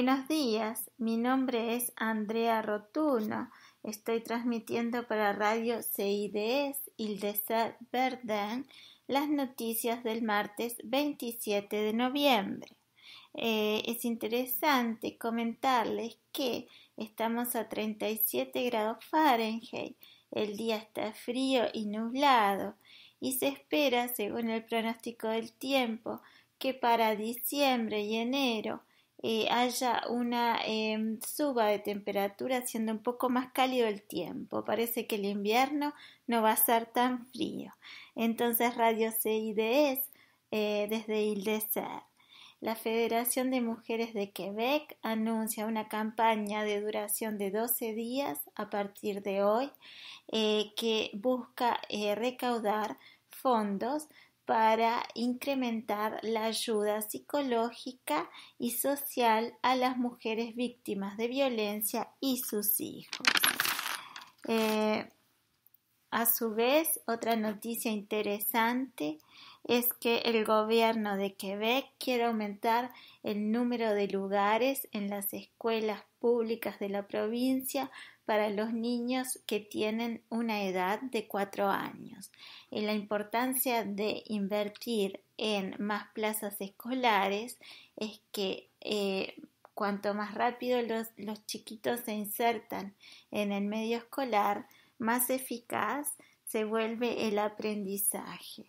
Buenos días, mi nombre es Andrea Rotuno. Estoy transmitiendo para Radio CIDS e Ildesat, Verdun las noticias del martes 27 de noviembre. Eh, es interesante comentarles que estamos a 37 grados Fahrenheit. El día está frío y nublado y se espera, según el pronóstico del tiempo, que para diciembre y enero eh, haya una em, suba de temperatura, siendo un poco más cálido el tiempo. Parece que el invierno no va a ser tan frío. Entonces, Radio CIDES, eh, desde Ildecer. La Federación de Mujeres de Quebec anuncia una campaña de duración de 12 días a partir de hoy eh, que busca recaudar fondos para incrementar la ayuda psicológica y social a las mujeres víctimas de violencia y sus hijos. Eh, a su vez, otra noticia interesante es que el gobierno de Quebec quiere aumentar el número de lugares en las escuelas públicas de la provincia para los niños que tienen una edad de 4 años y la importancia de invertir en más plazas escolares es que eh, cuanto más rápido los, chiquitos se insertan en el medio escolar, más eficaz se vuelve el aprendizaje.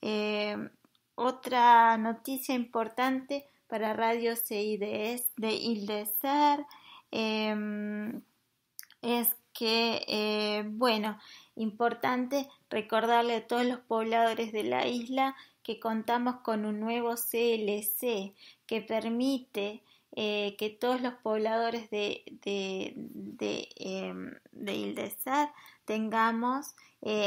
Eh, otra noticia importante para Radio CID es de Ildesar, em, es que, eh, bueno, importante recordarle a todos los pobladores de la isla que contamos con un nuevo CLC que permite eh, que todos los pobladores de, de, de, eh, Ildesar tengamos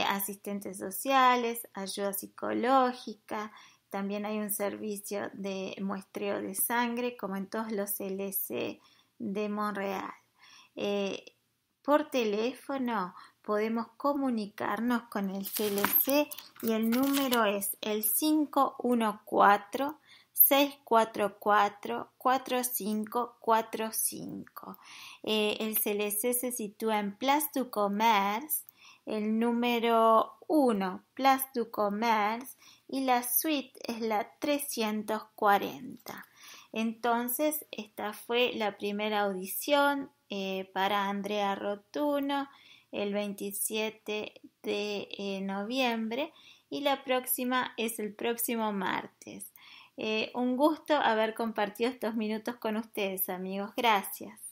asistentes sociales, ayuda psicológica, también hay un servicio de muestreo de sangre como en todos los CLC de Monreal por teléfono podemos comunicarnos con el CLC y el número es el 514-644-4545. Eh, el CLC se sitúa en Place du Commerce, el número 1, Place du Commerce, y la suite es la 340. Entonces, esta fue la primera audición eh, para Andrea Rotuno el 27 de eh, noviembre y la próxima es el próximo martes. Eh, un gusto haber compartido estos minutos con ustedes, amigos. Gracias.